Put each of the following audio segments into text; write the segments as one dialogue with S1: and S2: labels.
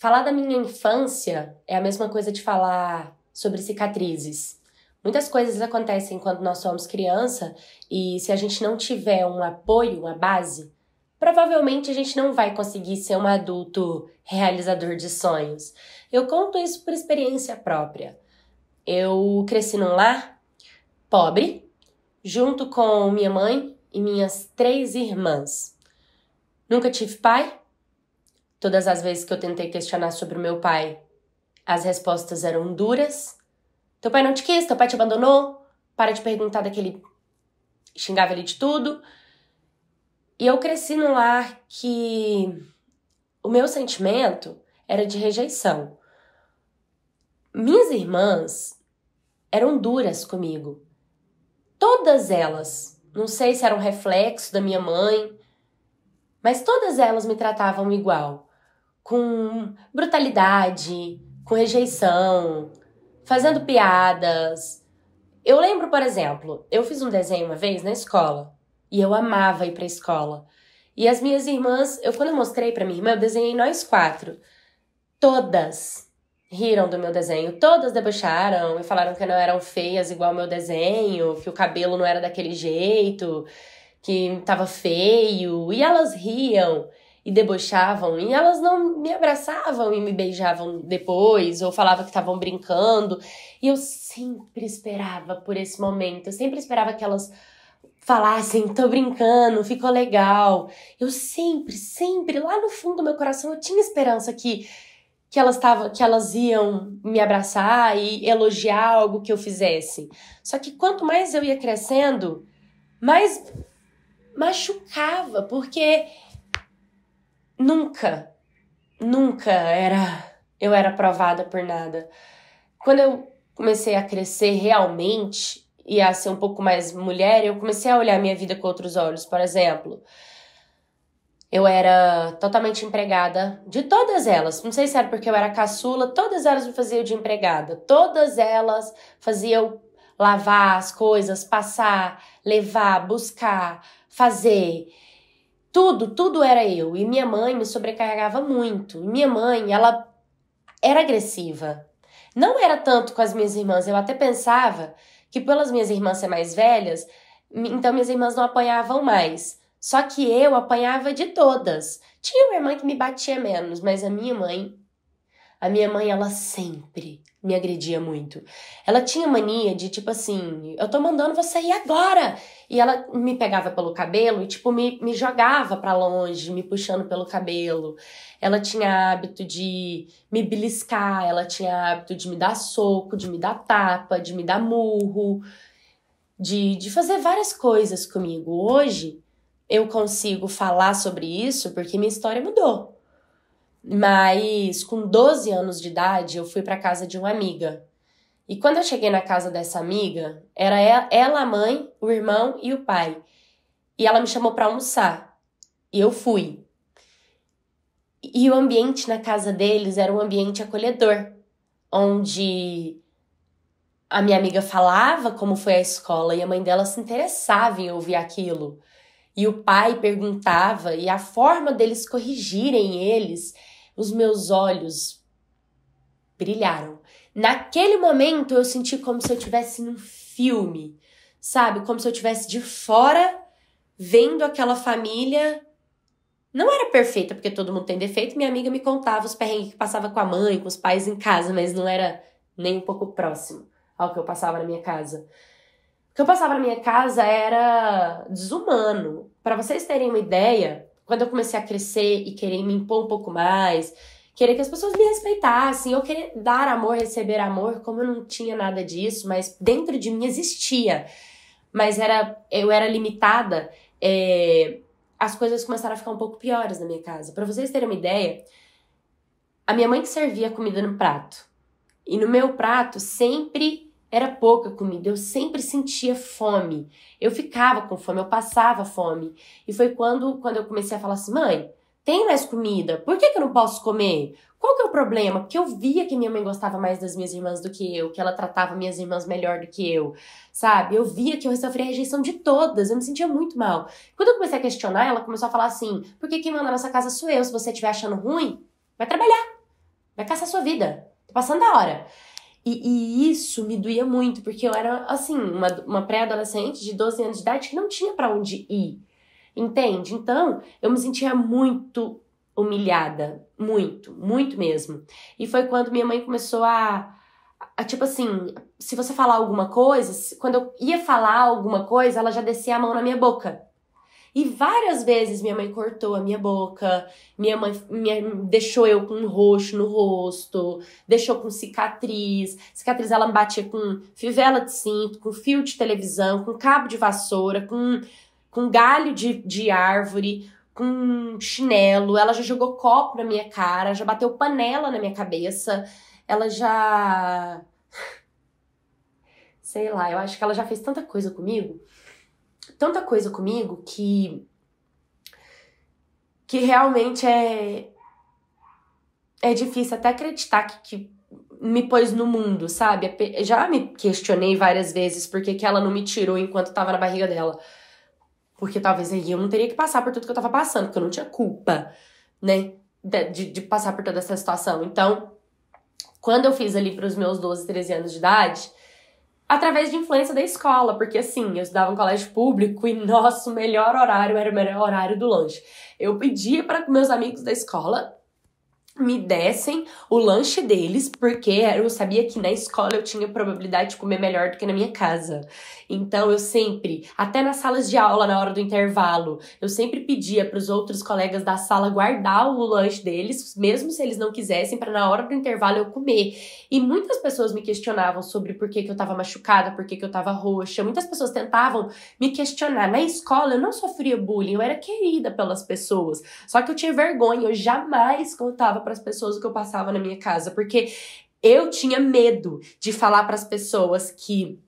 S1: Falar da minha infância é a mesma coisa de falar sobre cicatrizes. Muitas coisas acontecem quando nós somos criança e se a gente não tiver um apoio, uma base, provavelmente a gente não vai conseguir ser um adulto realizador de sonhos. Eu conto isso por experiência própria. Eu cresci num lar pobre, junto com minha mãe e minhas três irmãs. Nunca tive pai, Todas as vezes que eu tentei questionar sobre o meu pai, as respostas eram duras. Teu pai não te quis, teu pai te abandonou, para de perguntar daquele. xingava ele de tudo. E eu cresci num lar que o meu sentimento era de rejeição. Minhas irmãs eram duras comigo. Todas elas, não sei se era um reflexo da minha mãe, mas todas elas me tratavam igual com brutalidade, com rejeição, fazendo piadas. Eu lembro, por exemplo, eu fiz um desenho uma vez na escola e eu amava ir para a escola. E as minhas irmãs, eu quando eu mostrei para minha irmã, eu desenhei nós quatro. Todas riram do meu desenho, todas debocharam e falaram que não eram feias igual ao meu desenho, que o cabelo não era daquele jeito, que tava feio, e elas riam e debochavam, e elas não me abraçavam e me beijavam depois, ou falavam que estavam brincando. E eu sempre esperava por esse momento, eu sempre esperava que elas falassem, tô brincando, ficou legal. Eu sempre, sempre, lá no fundo do meu coração, eu tinha esperança que que elas tava que elas iam me abraçar e elogiar algo que eu fizesse. Só que quanto mais eu ia crescendo, mais machucava, porque nunca, nunca era. Eu era provada por nada. Quando eu comecei a crescer realmente e a ser um pouco mais mulher, eu comecei a olhar minha vida com outros olhos. Por exemplo, eu era totalmente empregada de todas elas. Não sei se era porque eu era caçula, todas elas me faziam de empregada. Todas elas faziam lavar as coisas, passar, levar, buscar, fazer. Tudo, tudo era eu. E minha mãe me sobrecarregava muito. E minha mãe, ela era agressiva. Não era tanto com as minhas irmãs. Eu até pensava que, pelas minhas irmãs ser mais velhas, então minhas irmãs não apanhavam mais. Só que eu apanhava de todas. Tinha uma irmã que me batia menos, mas a minha mãe, a minha mãe, ela sempre me agredia muito. Ela tinha mania de tipo assim, eu tô mandando você ir agora. E ela me pegava pelo cabelo e tipo me, me jogava para longe, me puxando pelo cabelo. Ela tinha hábito de me beliscar, ela tinha hábito de me dar soco, de me dar tapa, de me dar murro, de, de fazer várias coisas comigo. Hoje eu consigo falar sobre isso porque minha história mudou. Mas com 12 anos de idade, eu fui para casa de uma amiga. E quando eu cheguei na casa dessa amiga, era ela, a mãe, o irmão e o pai. E ela me chamou para almoçar. E eu fui. E o ambiente na casa deles era um ambiente acolhedor, onde a minha amiga falava como foi a escola e a mãe dela se interessava em ouvir aquilo. E o pai perguntava, e a forma deles corrigirem eles os meus olhos brilharam. Naquele momento eu senti como se eu estivesse num filme, sabe? Como se eu estivesse de fora vendo aquela família. Não era perfeita, porque todo mundo tem defeito. Minha amiga me contava os perrengues que passava com a mãe, com os pais em casa, mas não era nem um pouco próximo ao que eu passava na minha casa. O que eu passava na minha casa era desumano. Para vocês terem uma ideia, quando eu comecei a crescer e querer me impor um pouco mais, querer que as pessoas me respeitassem, eu querer dar amor, receber amor, como eu não tinha nada disso, mas dentro de mim existia. Mas era, eu era limitada, é, as coisas começaram a ficar um pouco piores na minha casa. Para vocês terem uma ideia, a minha mãe servia comida no prato. E no meu prato sempre era pouca comida, eu sempre sentia fome. Eu ficava com fome, eu passava fome. E foi quando, quando eu comecei a falar assim: mãe, tem mais comida, por que, que eu não posso comer? Qual que é o problema? Porque eu via que minha mãe gostava mais das minhas irmãs do que eu, que ela tratava minhas irmãs melhor do que eu, sabe? Eu via que eu sofria rejeição de todas, eu me sentia muito mal. Quando eu comecei a questionar, ela começou a falar assim: por que quem manda na nossa casa sou eu? Se você estiver achando ruim, vai trabalhar, vai caçar sua vida, tá passando da hora. E, e isso me doía muito, porque eu era, assim, uma, uma pré-adolescente de 12 anos de idade que não tinha para onde ir. Entende? Então, eu me sentia muito humilhada, muito, muito mesmo. E foi quando minha mãe começou a, a, tipo assim, se você falar alguma coisa, quando eu ia falar alguma coisa, ela já descia a mão na minha boca. E várias vezes minha mãe cortou a minha boca, minha mãe minha, deixou eu com um roxo no rosto, deixou com cicatriz. Cicatriz ela me batia com fivela de cinto, com fio de televisão, com cabo de vassoura, com, com galho de, de árvore, com chinelo. Ela já jogou copo na minha cara, já bateu panela na minha cabeça, ela já. Sei lá, eu acho que ela já fez tanta coisa comigo tanta coisa comigo que que realmente é é difícil até acreditar que, que me pôs no mundo, sabe? Já me questionei várias vezes porque que ela não me tirou enquanto tava na barriga dela. Porque talvez aí eu não teria que passar por tudo que eu tava passando, porque eu não tinha culpa, né? De, de passar por toda essa situação. Então, quando eu fiz ali pros meus 12, 13 anos de idade, através de influência da escola, porque assim, eu estudava em colégio público e nosso melhor horário era o melhor horário do lanche. Eu pedia para meus amigos da escola me dessem o lanche deles, porque eu sabia que na escola eu tinha probabilidade de comer melhor do que na minha casa. Então eu sempre, até nas salas de aula, na hora do intervalo, eu sempre pedia para os outros colegas da sala guardar o lanche deles, mesmo se eles não quisessem, para na hora do intervalo eu comer. E muitas pessoas me questionavam sobre por que, que eu estava machucada, por que, que eu estava roxa. Muitas pessoas tentavam me questionar. Na escola eu não sofria bullying, eu era querida pelas pessoas. Só que eu tinha vergonha, eu jamais contava para as pessoas o que eu passava na minha casa, porque eu tinha medo de falar para as pessoas que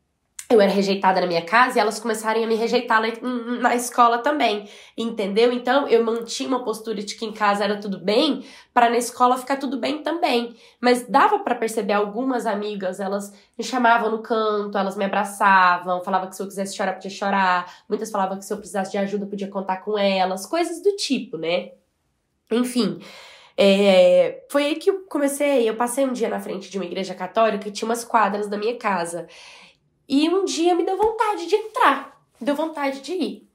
S1: eu era rejeitada na minha casa e elas começarem a me rejeitar na, na, escola também, entendeu? Então eu mantinha uma postura de que em casa era tudo bem, para na escola ficar tudo bem também. Mas dava para perceber algumas amigas, elas me chamavam no canto, elas me abraçavam, falavam que se eu quisesse chorar podia chorar, muitas falavam que se eu precisasse de ajuda podia contar com elas, coisas do tipo, né? Enfim, é, foi aí que eu comecei. Eu passei um dia na frente de uma igreja católica que tinha umas quadras da minha casa. E um dia me deu vontade de entrar, deu vontade de ir.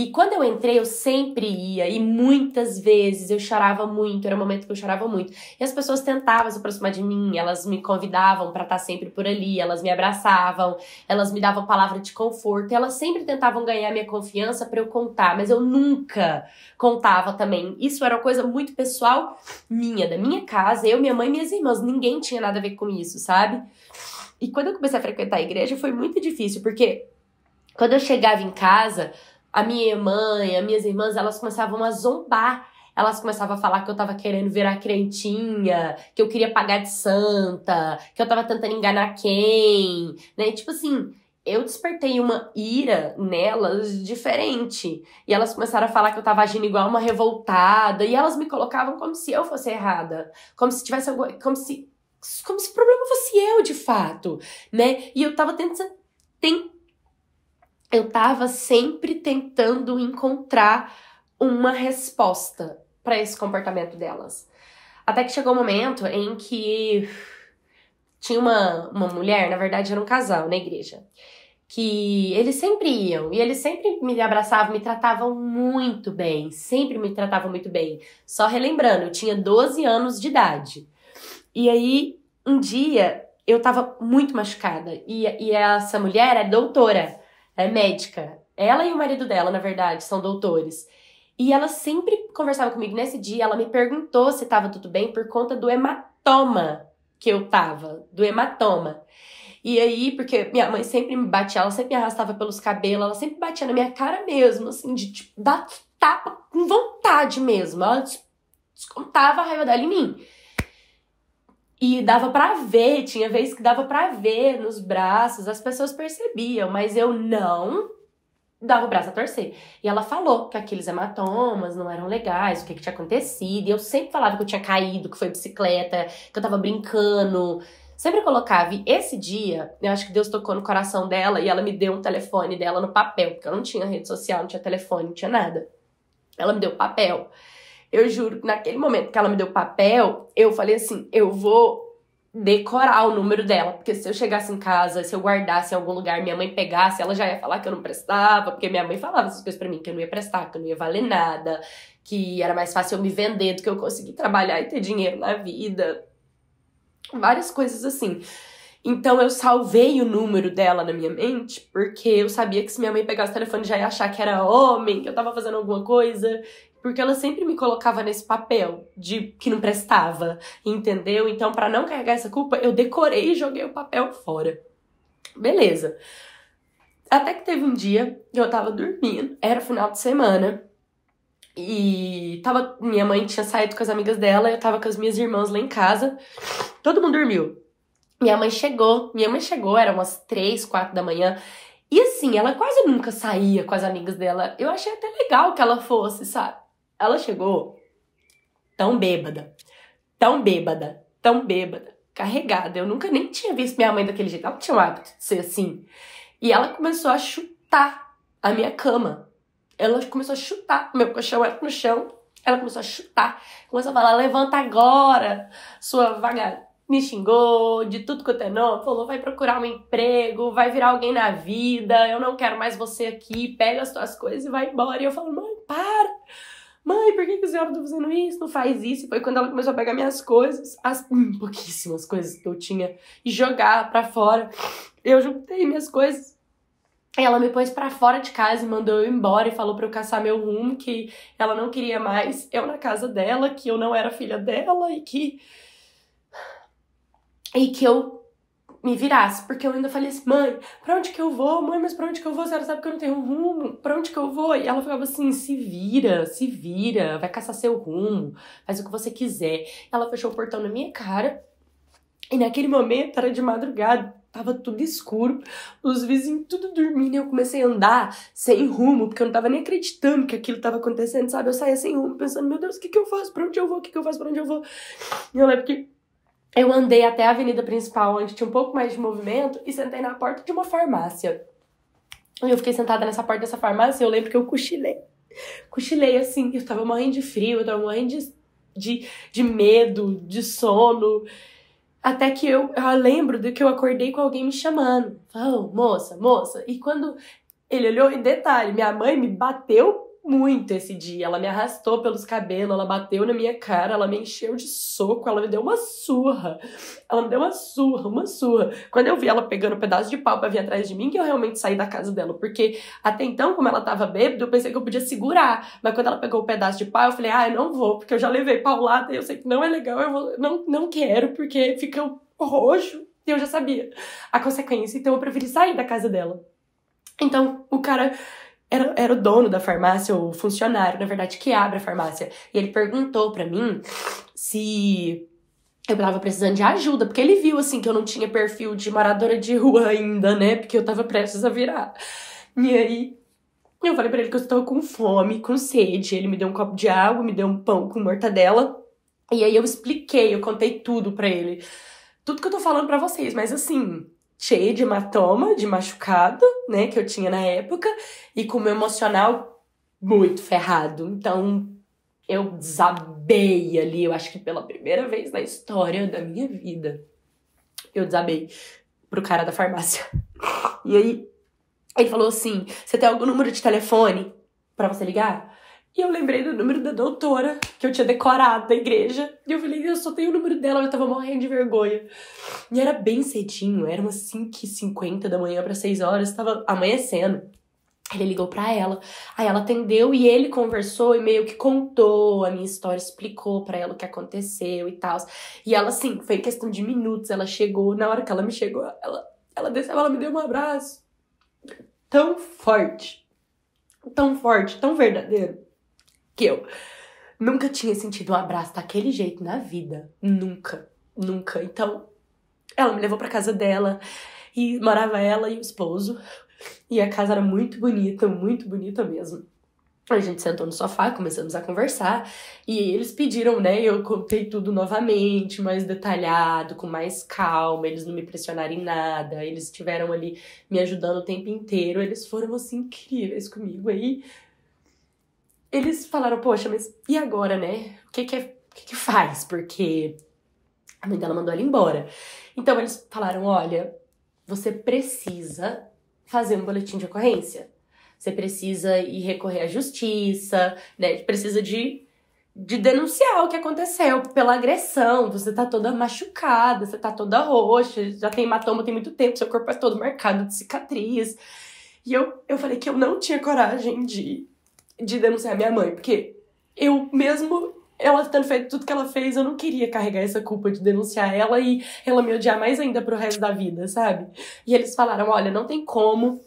S1: E quando eu entrei, eu sempre ia, e muitas vezes eu chorava muito, era um momento que eu chorava muito. E as pessoas tentavam se aproximar de mim, elas me convidavam para estar sempre por ali, elas me abraçavam, elas me davam palavra de conforto, elas sempre tentavam ganhar minha confiança para eu contar, mas eu nunca contava também. Isso era uma coisa muito pessoal minha, da minha casa, eu, minha mãe e minhas irmãs, ninguém tinha nada a ver com isso, sabe? E quando eu comecei a frequentar a igreja foi muito difícil, porque quando eu chegava em casa, a minha mãe, as minhas irmãs, elas começavam a zombar. Elas começavam a falar que eu tava querendo virar crentinha, que eu queria pagar de santa, que eu tava tentando enganar quem, né? Tipo assim, eu despertei uma ira nelas diferente. E elas começaram a falar que eu tava agindo igual uma revoltada, e elas me colocavam como se eu fosse errada, como se tivesse algo, como se como se o problema fosse eu, de fato, né? E eu tava tentando eu estava sempre tentando encontrar uma resposta para esse comportamento delas. Até que chegou um momento em que tinha uma, uma mulher, na verdade era um casal na igreja, que eles sempre iam e eles sempre me abraçavam, me tratavam muito bem, sempre me tratavam muito bem. Só relembrando, eu tinha 12 anos de idade. E aí, um dia, eu tava muito machucada e, e essa mulher é doutora é médica. Ela e o marido dela, na verdade, são doutores. E ela sempre conversava comigo nesse dia, ela me perguntou se estava tudo bem por conta do hematoma que eu tava, do hematoma. E aí, porque minha mãe sempre me batia, ela sempre me arrastava pelos cabelos, ela sempre batia na minha cara mesmo, assim, de tipo, dar tapa com vontade mesmo. Ela descontava a raiva dela em mim. E dava para ver, tinha vezes que dava para ver nos braços, as pessoas percebiam, mas eu não dava o braço a torcer. E ela falou que aqueles hematomas não eram legais, o que, que tinha acontecido. E eu sempre falava que eu tinha caído, que foi bicicleta, que eu tava brincando. Sempre colocava. E esse dia, eu acho que Deus tocou no coração dela e ela me deu um telefone dela no papel, porque eu não tinha rede social, não tinha telefone, não tinha nada. Ela me deu papel. Eu juro que naquele momento que ela me deu papel, eu falei assim: eu vou decorar o número dela, porque se eu chegasse em casa, se eu guardasse em algum lugar, minha mãe pegasse, ela já ia falar que eu não prestava, porque minha mãe falava essas coisas para mim, que eu não ia prestar, que eu não ia valer nada, que era mais fácil eu me vender do que eu conseguir trabalhar e ter dinheiro na vida. Várias coisas assim. Então eu salvei o número dela na minha mente, porque eu sabia que se minha mãe pegasse o telefone já ia achar que era homem, que eu tava fazendo alguma coisa, porque ela sempre me colocava nesse papel de que não prestava, entendeu? Então, para não carregar essa culpa, eu decorei e joguei o papel fora. Beleza. Até que teve um dia que eu tava dormindo, era final de semana, e tava, minha mãe tinha saído com as amigas dela, eu tava com as minhas irmãs lá em casa, todo mundo dormiu. Minha mãe chegou, minha mãe chegou, era umas três, quatro da manhã, e assim, ela quase nunca saía com as amigas dela. Eu achei até legal que ela fosse, sabe? Ela chegou tão bêbada, tão bêbada, tão bêbada, carregada. Eu nunca nem tinha visto minha mãe daquele jeito. Ela tinha o hábito de ser assim. E ela começou a chutar a minha cama. Ela começou a chutar. Meu colchão era no chão. Ela começou a chutar. Começou a falar: levanta agora, sua vaga. Me xingou de tudo quanto é Não, falou: vai procurar um emprego, vai virar alguém na vida, eu não quero mais você aqui, pega as tuas coisas e vai embora. E eu falo: mãe, para mãe, por que, que os homens estão fazendo isso? Não faz isso. E Foi quando ela começou a pegar minhas coisas, as hum, pouquíssimas coisas que eu tinha, e jogar para fora. Eu juntei minhas coisas. Ela me pôs para fora de casa e mandou eu embora e falou para eu caçar meu rumo, que ela não queria mais eu na casa dela, que eu não era filha dela e que. E que eu me virasse, porque eu ainda falei assim, mãe, pra onde que eu vou? Mãe, mas pra onde que eu vou? você sabe que eu não tenho rumo, pra onde que eu vou? E ela ficava assim, se vira, se vira, vai caçar seu rumo, faz o que você quiser. Ela fechou o portão na minha cara, e naquele momento era de madrugada, tava tudo escuro, os vizinhos tudo dormindo, e eu comecei a andar sem rumo, porque eu não tava nem acreditando que aquilo tava acontecendo, sabe? Eu saía sem rumo, pensando, meu Deus, o que que eu faço? Pra onde eu vou? O que que eu faço? Pra onde eu vou? E eu lembro que eu andei até a avenida principal, onde tinha um pouco mais de movimento, e sentei na porta de uma farmácia. E eu fiquei sentada nessa porta dessa farmácia e eu lembro que eu cochilei. Cochilei assim, eu tava morrendo de frio, eu tava morrendo de, de, de medo, de sono. Até que eu, eu lembro de que eu acordei com alguém me chamando. Falou, oh, moça, moça. E quando ele olhou, em detalhe, minha mãe me bateu muito esse dia. Ela me arrastou pelos cabelos, ela bateu na minha cara, ela me encheu de soco, ela me deu uma surra. Ela me deu uma surra, uma surra. Quando eu vi ela pegando um pedaço de pau pra vir atrás de mim, que eu realmente saí da casa dela. Porque até então, como ela tava bêbada, eu pensei que eu podia segurar. Mas quando ela pegou o um pedaço de pau, eu falei, ah, eu não vou, porque eu já levei paulada e eu sei que não é legal, eu vou, não, não quero, porque fica roxo. E eu já sabia a consequência, então eu preferi sair da casa dela. Então, o cara era, era o dono da farmácia, o funcionário, na verdade, que abre a farmácia. E ele perguntou para mim se eu tava precisando de ajuda, porque ele viu, assim, que eu não tinha perfil de moradora de rua ainda, né? Porque eu tava prestes a virar. E aí, eu falei para ele que eu estava com fome, com sede. Ele me deu um copo de água, me deu um pão com mortadela. E aí eu expliquei, eu contei tudo para ele. Tudo que eu tô falando para vocês, mas assim, cheio de hematoma, de machucado, né, que eu tinha na época, e com o meu emocional muito ferrado. Então, eu desabei ali, eu acho que pela primeira vez na história da minha vida, eu desabei pro cara da farmácia. E aí, ele falou assim: "Você tem algum número de telefone para você ligar?" E eu lembrei do número da doutora que eu tinha decorado da igreja. E eu falei, eu só tenho o número dela, eu tava morrendo de vergonha. E era bem cedinho, era umas 5h50 da manhã para 6 horas, tava amanhecendo. Ele ligou para ela, aí ela atendeu e ele conversou e meio que contou a minha história, explicou para ela o que aconteceu e tal. E ela, assim, foi questão de minutos, ela chegou, na hora que ela me chegou, ela, ela desceu, ela me deu um abraço. Tão forte, tão forte, tão verdadeiro que eu. Nunca tinha sentido um abraço daquele jeito na vida. Nunca. Nunca. Então, ela me levou para casa dela e morava ela e o esposo. E a casa era muito bonita, muito bonita mesmo. A gente sentou no sofá, começamos a conversar, e eles pediram, né? Eu contei tudo novamente, mais detalhado, com mais calma, eles não me pressionaram em nada, eles estiveram ali me ajudando o tempo inteiro, eles foram assim incríveis comigo. Aí eles falaram, poxa, mas e agora, né? O que que, é, o que, que faz? Porque a mãe dela mandou ela embora. Então eles falaram, olha, você precisa fazer um boletim de ocorrência. Você precisa ir recorrer à justiça, né? Precisa de, de denunciar o que aconteceu pela agressão. Você tá toda machucada, você tá toda roxa, já tem hematoma tem muito tempo, seu corpo é todo marcado de cicatriz. E eu, eu falei que eu não tinha coragem de de denunciar minha mãe, porque eu mesmo ela tendo feito tudo que ela fez, eu não queria carregar essa culpa de denunciar ela e ela me odiar mais ainda pro resto da vida, sabe? E eles falaram: olha, não tem como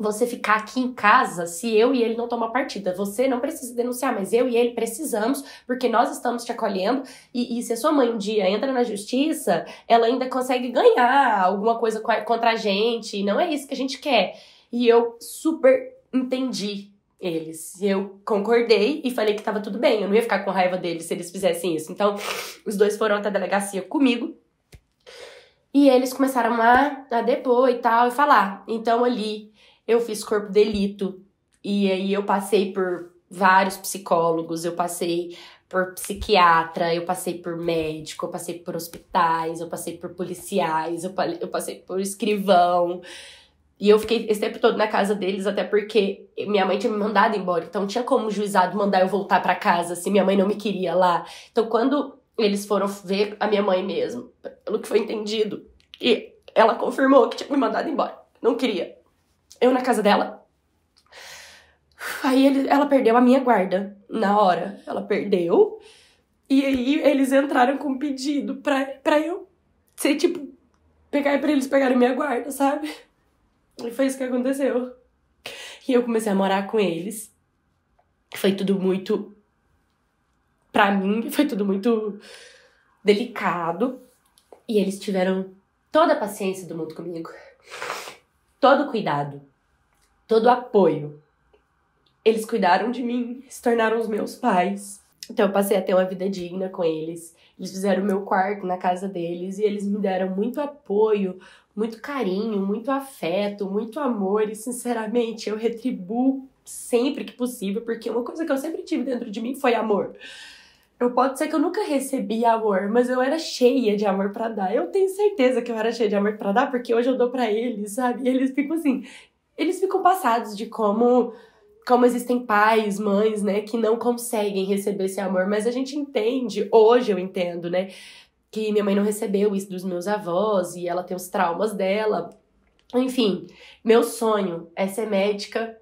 S1: você ficar aqui em casa se eu e ele não tomar partida. Você não precisa denunciar, mas eu e ele precisamos, porque nós estamos te acolhendo. E, e se a sua mãe um dia entra na justiça, ela ainda consegue ganhar alguma coisa contra a gente. E não é isso que a gente quer. E eu super entendi eles. E eu concordei e falei que tava tudo bem, eu não ia ficar com raiva deles se eles fizessem isso. Então, os dois foram até a delegacia comigo. E eles começaram a, a depor e tal, e falar. Então, ali, eu fiz corpo delito. E aí, eu passei por vários psicólogos, eu passei por psiquiatra, eu passei por médico, eu passei por hospitais, eu passei por policiais, eu, eu passei por escrivão. E eu fiquei esse tempo todo na casa deles, até porque minha mãe tinha me mandado embora. Então tinha como o juizado mandar eu voltar para casa se minha mãe não me queria lá. Então quando eles foram ver a minha mãe mesmo, pelo que foi entendido, e ela confirmou que tinha me mandado embora. Não queria. Eu na casa dela. Aí ele, ela perdeu a minha guarda na hora. Ela perdeu. E aí eles entraram com um pedido pra, pra eu ser tipo. Pegar pra eles pegarem minha guarda, sabe? E foi isso que aconteceu. E eu comecei a morar com eles. Foi tudo muito. Pra mim, foi tudo muito delicado. E eles tiveram toda a paciência do mundo comigo, todo o cuidado, todo o apoio. Eles cuidaram de mim, se tornaram os meus pais. Então eu passei a ter uma vida digna com eles. Eles fizeram o meu quarto na casa deles e eles me deram muito apoio, muito carinho, muito afeto, muito amor, e sinceramente eu retribuo sempre que possível, porque uma coisa que eu sempre tive dentro de mim foi amor. Eu pode ser que eu nunca recebi amor, mas eu era cheia de amor para dar. Eu tenho certeza que eu era cheia de amor para dar, porque hoje eu dou para eles, sabe? E eles ficam assim, eles ficam passados de como como existem pais, mães, né, que não conseguem receber esse amor, mas a gente entende, hoje eu entendo, né, que minha mãe não recebeu isso dos meus avós e ela tem os traumas dela. Enfim, meu sonho é ser médica,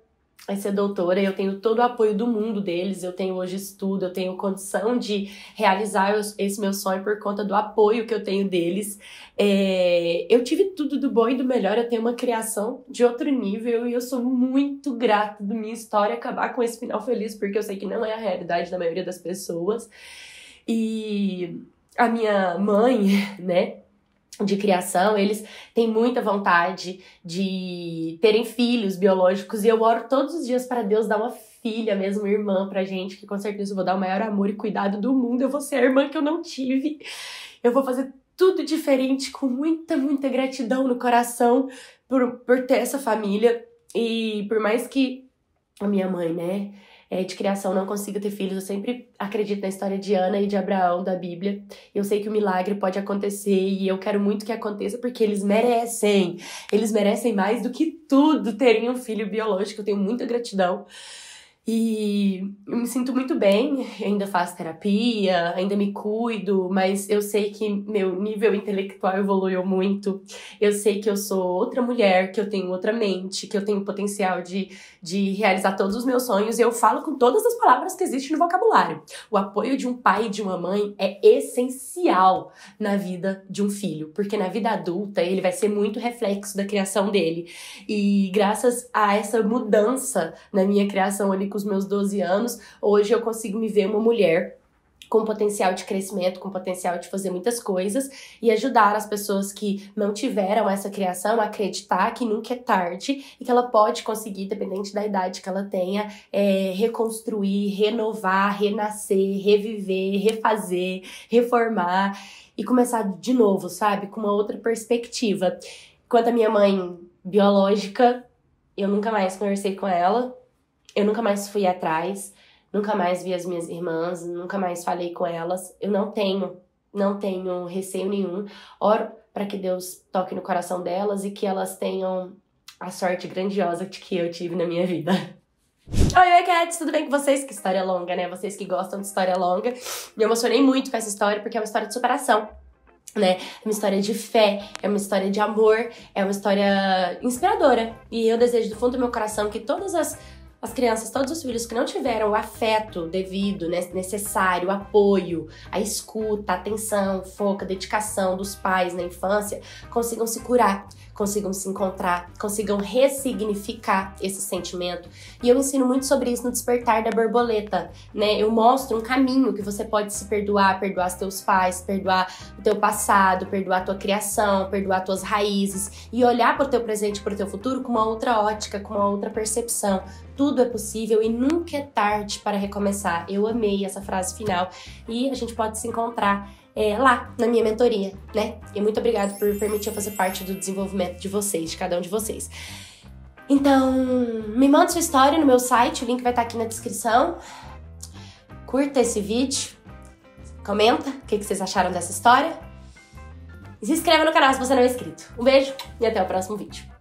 S1: é ser doutora. Eu tenho todo o apoio do mundo deles. Eu tenho hoje estudo, eu tenho condição de realizar esse meu sonho por conta do apoio que eu tenho deles. É, eu tive tudo do bom e do melhor. Eu tenho uma criação de outro nível e eu sou muito grata da minha história acabar com esse final feliz, porque eu sei que não é a realidade da maioria das pessoas. E a minha mãe, né? de criação, eles têm muita vontade de terem filhos biológicos e eu oro todos os dias para Deus dar uma filha, mesmo irmã pra gente, que com certeza eu vou dar o maior amor e cuidado do mundo. Eu vou ser a irmã que eu não tive. Eu vou fazer tudo diferente com muita, muita gratidão no coração por, por ter essa família e por mais que a minha mãe, né, é, de criação não consigo ter filhos. Eu sempre acredito na história de Ana e de Abraão da Bíblia. Eu sei que o milagre pode acontecer e eu quero muito que aconteça porque eles merecem. Eles merecem mais do que tudo terem um filho biológico. Eu tenho muita gratidão e eu me sinto muito bem, ainda faço terapia, ainda me cuido, mas eu sei que meu nível intelectual evoluiu muito. Eu sei que eu sou outra mulher, que eu tenho outra mente, que eu tenho potencial de, de realizar todos os meus sonhos. E eu falo com todas as palavras que existem no vocabulário. O apoio de um pai e de uma mãe é essencial na vida de um filho, porque na vida adulta ele vai ser muito reflexo da criação dele. E graças a essa mudança na minha criação ali com os meus 12 anos, hoje eu consigo me ver uma mulher com potencial de crescimento, com potencial de fazer muitas coisas e ajudar as pessoas que não tiveram essa criação a acreditar que nunca é tarde e que ela pode conseguir, dependente da idade que ela tenha, é, reconstruir, renovar, renascer, reviver, refazer, reformar e começar de novo, sabe? Com uma outra perspectiva. Quanto à minha mãe biológica, eu nunca mais conversei com ela, eu nunca mais fui atrás, nunca mais vi as minhas irmãs, nunca mais falei com elas. Eu não tenho, não tenho receio nenhum. Oro para que Deus toque no coração delas e que elas tenham a sorte grandiosa que eu tive na minha vida. Oi, oi, Cats, tudo bem com vocês? Que história longa, né? Vocês que gostam de história longa. Me emocionei muito com essa história porque é uma história de superação, né? É uma história de fé, é uma história de amor, é uma história inspiradora. E eu desejo do fundo do meu coração que todas as as crianças, todos os filhos que não tiveram o afeto devido, né, necessário, apoio, a escuta, atenção, foco, dedicação dos pais na infância, consigam se curar, consigam se encontrar, consigam ressignificar esse sentimento. E eu ensino muito sobre isso no Despertar da Borboleta, né? Eu mostro um caminho que você pode se perdoar, perdoar seus pais, perdoar o teu passado, perdoar a tua criação, perdoar tuas raízes e olhar para o teu presente, para o teu futuro com uma outra ótica, com uma outra percepção, tudo é possível e nunca é tarde para recomeçar. Eu amei essa frase final e a gente pode se encontrar é, lá na minha mentoria, né? E muito obrigada por permitir eu fazer parte do desenvolvimento de vocês, de cada um de vocês. Então, me manda sua história no meu site, o link vai estar aqui na descrição. Curta esse vídeo, comenta o que, que vocês acharam dessa história. E se inscreva no canal se você não é inscrito. Um beijo e até o próximo vídeo.